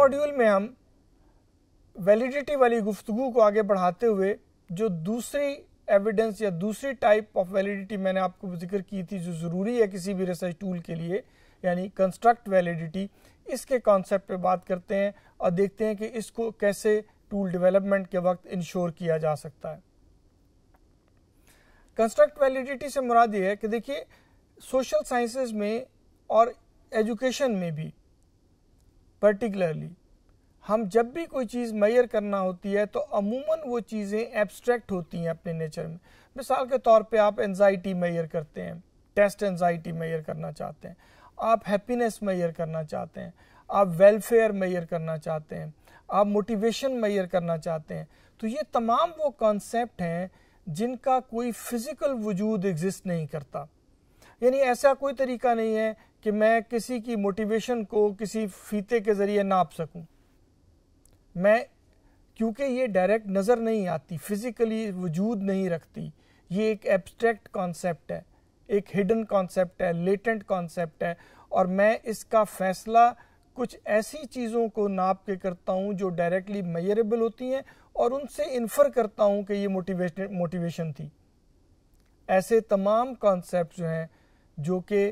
Module में हम validity वाली गुफ्तु को आगे बढ़ाते हुए जो दूसरी एविडेंस या दूसरी टाइप ऑफ वैलिडिटी मैंने आपको जिक्र की थी जो ज़रूरी है किसी भी रिसर्च टूल के लिए यानी कंस्ट्रक्ट वैलिडिटी इसके कॉन्सेप्ट पे बात करते हैं और देखते हैं कि इसको कैसे टूल डेवलपमेंट के वक्त इंश्योर किया जा सकता है कंस्ट्रक्ट वैलिडिटी से मुराद ये है कि देखिए सोशल साइंसेस में और एजुकेशन में भी पर्टिकुलरली हम जब भी कोई चीज़ मैयर करना होती है तो अमूमन वो चीज़ें एब्स्ट्रैक्ट होती हैं अपने नेचर में मिसाल के तौर पे आप एनजाइटी मैयर करते हैं टेस्ट एनजाइटी मैयर करना चाहते हैं आप हैप्पीनेस मैयर करना चाहते हैं आप वेलफेयर मैयर करना चाहते हैं आप मोटिवेशन मैयर करना चाहते हैं तो ये तमाम वो कॉन्सेप्ट हैं जिनका कोई फिज़िकल वजूद एग्जिस्ट नहीं करता यानी ऐसा कोई तरीका नहीं है कि मैं किसी की मोटिवेशन को किसी फीते के ज़रिए नाप सकूं। मैं क्योंकि ये डायरेक्ट नज़र नहीं आती फिज़िकली वजूद नहीं रखती ये एक एब्स्ट्रैक्ट कॉन्सेप्ट है एक हिडन कॉन्सेप्ट है लेटेंट कॉन्सेप्ट है और मैं इसका फ़ैसला कुछ ऐसी चीज़ों को नाप के करता हूँ जो डायरेक्टली मैयरेबल होती हैं और उनसे इन्फर करता हूँ कि ये मोटिवेशन मोटिवेशन थी ऐसे तमाम कॉन्सेप्ट जो हैं जो कि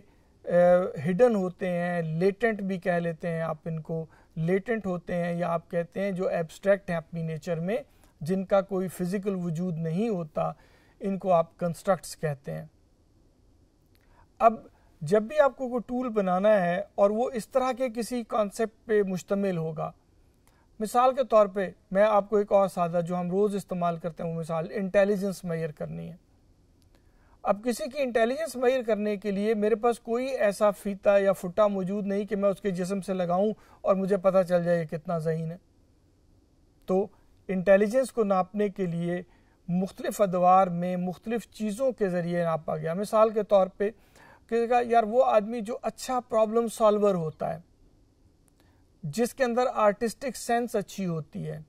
हिडन होते हैं लेटेंट भी कह लेते हैं आप इनको लेटेंट होते हैं या आप कहते हैं जो एब्स्ट्रैक्ट हैं अपनी नेचर में जिनका कोई फिज़िकल वजूद नहीं होता इनको आप कंस्ट्रक्ट्स कहते हैं अब जब भी आपको कोई टूल बनाना है और वो इस तरह के किसी कॉन्सेप्ट पे मुश्तमिल होगा मिसाल के तौर पे मैं आपको एक और सादा जो हम रोज़ इस्तेमाल करते हैं वो मिसाल इंटेलिजेंस मैयर करनी है अब किसी की इंटेलिजेंस मयर करने के लिए मेरे पास कोई ऐसा फीता या फुटा मौजूद नहीं कि मैं उसके जिसम से लगाऊं और मुझे पता चल जाए कितना जहीन है तो इंटेलिजेंस को नापने के लिए मुख्तलिफ अदवार में मुख्तलिफ चीज़ों के ज़रिए नापा गया मिसाल के तौर पर कहेगा यार वो आदमी जो अच्छा प्रॉब्लम सॉल्वर होता है जिसके अंदर आर्टिस्टिक सेंस अच्छी होती है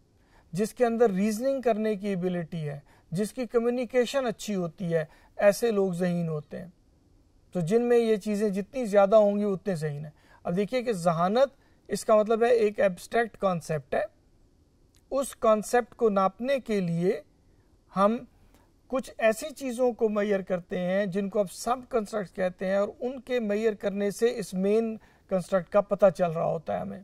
जिसके अंदर रीजनिंग करने की एबिलिटी है जिसकी कम्युनिकेशन अच्छी होती है ऐसे लोग जहीन होते हैं तो जिनमें ये चीज़ें जितनी ज़्यादा होंगी उतने जहीन है अब देखिए कि जहानत इसका मतलब है एक एब्स्ट्रैक्ट कॉन्सेप्ट है उस कॉन्सेप्ट को नापने के लिए हम कुछ ऐसी चीज़ों को मैयर करते हैं जिनको अब सब कंस्ट्रक्ट कहते हैं और उनके मैयर करने से इस मेन कंस्ट्रक्ट का पता चल रहा होता है हमें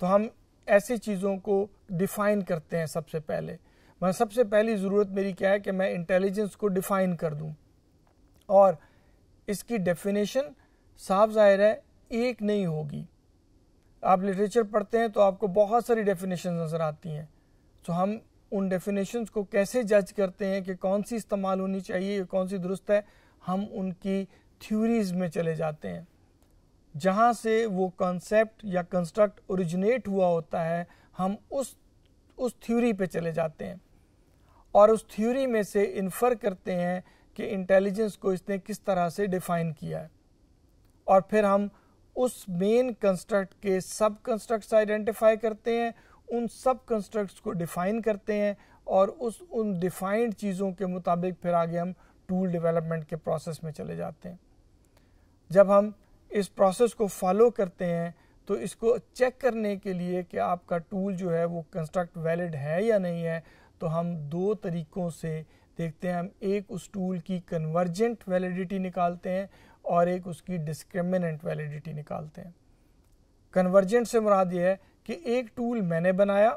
तो हम ऐसी चीज़ों को डिफाइन करते हैं सबसे पहले मैं सबसे पहली ज़रूरत मेरी क्या है कि मैं इंटेलिजेंस को डिफ़ाइन कर दूँ और इसकी डेफिनेशन साफ जाहिर है एक नहीं होगी आप लिटरेचर पढ़ते हैं तो आपको बहुत सारी डेफिनेशन नज़र आती हैं तो हम उन डेफिनेशंस को कैसे जज करते हैं कि कौन सी इस्तेमाल होनी चाहिए कौन सी दुरुस्त है हम उनकी थ्यूरीज में चले जाते हैं जहाँ से वो कॉन्सेप्ट या कंस्ट्रक्ट ओरिजिनेट हुआ होता है हम उस उस थ्योरी पे चले जाते हैं और उस थ्योरी में से इन्फर करते हैं कि इंटेलिजेंस को इसने किस तरह से डिफाइन किया है और फिर हम उस मेन कंस्ट्रक्ट के सब कंस्ट्रक्ट्स आइडेंटिफाई करते हैं उन सब कंस्ट्रक्ट्स को डिफाइन करते हैं और उस उन डिफाइंड चीज़ों के मुताबिक फिर आगे हम टूल डेवलपमेंट के प्रोसेस में चले जाते हैं जब हम इस प्रोसेस को फॉलो करते हैं तो इसको चेक करने के लिए कि आपका टूल जो है वो कंस्ट्रक्ट वैलिड है या नहीं है तो हम दो तरीक़ों से देखते हैं हम एक उस टूल की कन्वर्जेंट वैलिडिटी निकालते हैं और एक उसकी डिस्क्रिमिनेंट वैलिडिटी निकालते हैं कन्वर्जेंट से मुराद ये है कि एक टूल मैंने बनाया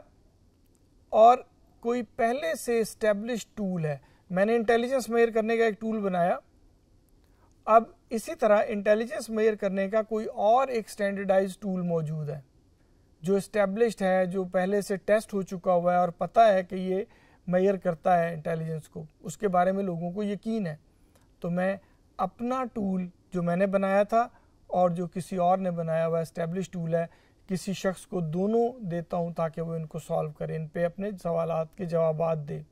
और कोई पहले से इस्टेब्लिश टूल है मैंने इंटेलिजेंस मेयर करने का एक टूल बनाया अब इसी तरह इंटेलिजेंस मेयर करने का कोई और एक स्टैंडर्डाइज टूल मौजूद है जो इस्टेब्लिश है जो पहले से टेस्ट हो चुका हुआ है और पता है कि ये मैयर करता है इंटेलिजेंस को उसके बारे में लोगों को यकीन है तो मैं अपना टूल जो मैंने बनाया था और जो किसी और ने बनाया हुआ इस्टेब्लिश टूल है किसी शख्स को दोनों देता हूँ ताकि वो इनको सॉल्व करें इन पर अपने सवाल के जवाब दे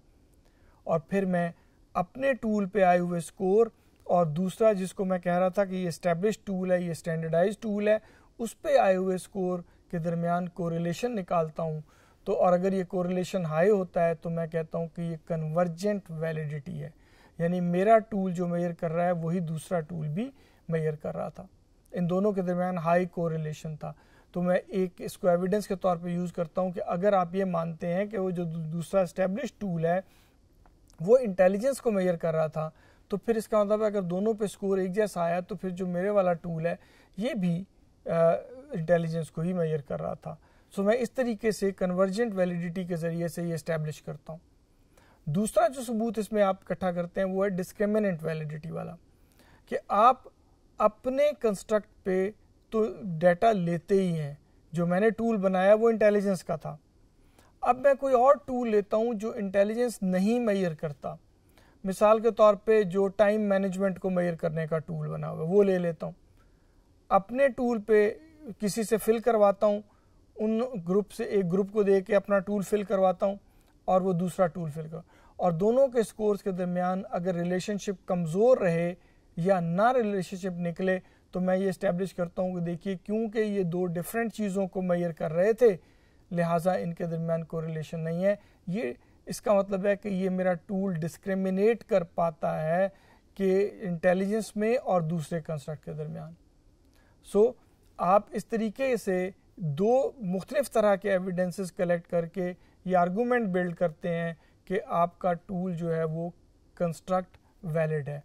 और फिर मैं अपने टूल पे आए हुए स्कोर और दूसरा जिसको मैं कह रहा था कि ये इस्टेब्लिश टूल है ये स्टैंडर्डाइज टूल है उस पर आए हुए स्कोर के दरमियान कोरिलेशन निकालता हूँ तो और अगर ये कोरिलेशन हाई होता है तो मैं कहता हूँ कि ये कन्वर्जेंट वैलिडिटी है यानी मेरा टूल जो मेयर कर रहा है वही दूसरा टूल भी मेयर कर रहा था इन दोनों के दरमियान हाई कोरिलेशन था तो मैं एक इसको एविडेंस के तौर पे यूज़ करता हूँ कि अगर आप ये मानते हैं कि वो जो दूसरा इस्टेब्लिश टूल है वो इंटेलिजेंस को मेयर कर रहा था तो फिर इसका मतलब है अगर दोनों पे स्कोर एक जैसा आया तो फिर जो मेरे वाला टूल है ये भी इंटेलिजेंस को ही मेयर कर रहा था सो मैं इस तरीके से कन्वर्जेंट वैलिडिटी के ज़रिए से ये इस्टेब्लिश करता हूँ दूसरा जो सबूत इसमें आप इकट्ठा करते हैं वो है डिस्क्रिमिनेंट वैलिडिटी वाला कि आप अपने कंस्ट्रक्ट पे तो डाटा लेते ही हैं जो मैंने टूल बनाया वो इंटेलिजेंस का था अब मैं कोई और टूल लेता हूँ जो इंटेलिजेंस नहीं मैयर करता मिसाल के तौर पे जो टाइम मैनेजमेंट को मैयर करने का टूल बना हुआ वो ले लेता हूँ अपने टूल पे किसी से फिल करवाता हूँ उन ग्रुप से एक ग्रुप को दे के अपना टूल फिल करवाता हूँ और वो दूसरा टूल फिल कर और दोनों के स्कोर्स के दरमियान अगर रिलेशनशिप कमज़ोर रहे या ना रिलेशनशिप निकले तो मैं ये इस्टेब्लिश करता हूँ कि देखिए क्योंकि ये दो डिफरेंट चीज़ों को मैयर कर रहे थे लिहाजा इनके दरमियान को रिलेशन नहीं है ये इसका मतलब है कि ये मेरा टूल डिस्क्रिमिनेट कर पाता है कि इंटेलिजेंस में और दूसरे कंस्ट्रक्ट के दरमियान सो so, आप इस तरीके से दो मुख्तलिफ तरह के एविडेंसेस कलेक्ट करके ये आर्गूमेंट बिल्ड करते हैं कि आपका टूल जो है वो कंस्ट्रक्ट वैलिड है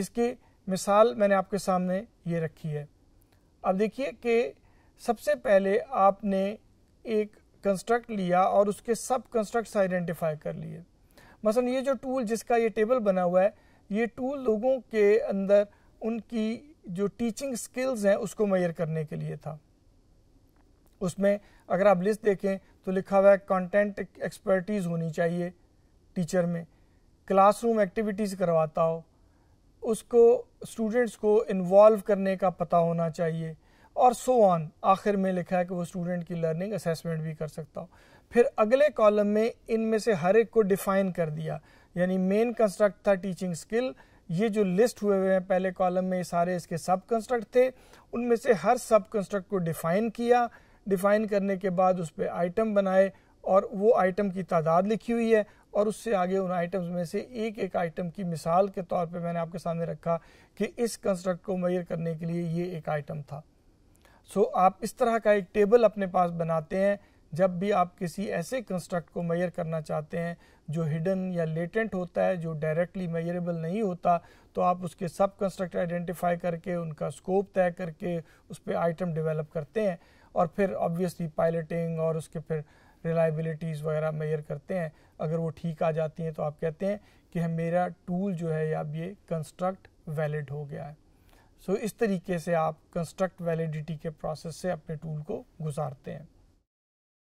इसकी मिसाल मैंने आपके सामने ये रखी है अब देखिए कि सबसे पहले आपने एक कंस्ट्रक्ट लिया और उसके सब कंस्ट्रक्ट्स आइडेंटिफाई कर लिए मसलन ये जो टूल जिसका ये टेबल बना हुआ है ये टूल लोगों के अंदर उनकी जो टीचिंग स्किल्स हैं उसको मैयर करने के लिए था उसमें अगर आप लिस्ट देखें तो लिखा हुआ है कंटेंट एक्सपर्टीज़ होनी चाहिए टीचर में क्लासरूम एक्टिविटीज़ करवाता हो उसको स्टूडेंट्स को इन्वॉल्व करने का पता होना चाहिए और सो so ऑन आखिर में लिखा है कि वो स्टूडेंट की लर्निंग असेसमेंट भी कर सकता हो फिर अगले कॉलम में इनमें से हर एक को डिफाइन कर दिया यानी मेन कंस्ट्रक्ट था टीचिंग स्किल ये जो लिस्ट हुए हुए हैं पहले कॉलम में ये सारे इसके सब कंस्ट्रक्ट थे उनमें से हर सब कंस्ट्रक्ट को डिफाइन किया डिफ़ाइन करने के बाद उस पर आइटम बनाए और वो आइटम की तादाद लिखी हुई है और उससे आगे उन आइटम्स में से एक एक आइटम की मिसाल के तौर पे मैंने आपके सामने रखा कि इस कंस्ट्रक्ट को मैयर करने के लिए ये एक आइटम था सो so, आप इस तरह का एक टेबल अपने पास बनाते हैं जब भी आप किसी ऐसे कंस्ट्रक्ट को मैयर करना चाहते हैं जो हिडन या लेटेंट होता है जो डायरेक्टली मैयरेबल नहीं होता तो आप उसके सब कंस्ट्रक्ट आइडेंटिफाई करके उनका स्कोप तय करके उस पर आइटम डिवेलप करते हैं और फिर ऑब्वियसली पायलटिंग और उसके फिर रिलायबिलिटीज़ वगैरह मेयर करते हैं अगर वो ठीक आ जाती हैं तो आप कहते हैं कि है मेरा टूल जो है अब ये कंस्ट्रक्ट वैलिड हो गया है सो so, इस तरीके से आप कंस्ट्रक्ट वैलिडिटी के प्रोसेस से अपने टूल को गुजारते हैं